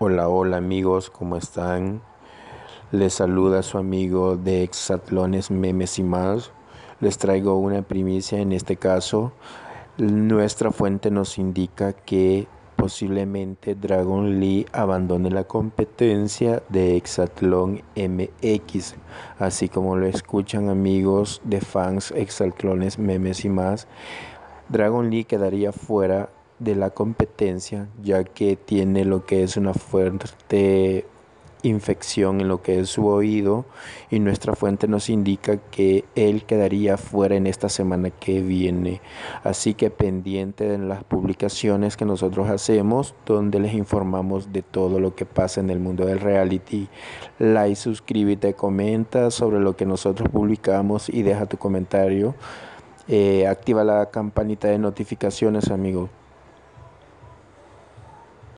Hola, hola amigos, ¿cómo están? Les saluda su amigo de Exatlones Memes y más. Les traigo una primicia en este caso. Nuestra fuente nos indica que posiblemente Dragon Lee abandone la competencia de Exatlón MX. Así como lo escuchan amigos de fans Exatlones Memes y más, Dragon Lee quedaría fuera de la competencia, ya que tiene lo que es una fuerte infección en lo que es su oído y nuestra fuente nos indica que él quedaría fuera en esta semana que viene. Así que pendiente de las publicaciones que nosotros hacemos donde les informamos de todo lo que pasa en el mundo del reality. Like, suscríbete, comenta sobre lo que nosotros publicamos y deja tu comentario. Eh, activa la campanita de notificaciones amigos.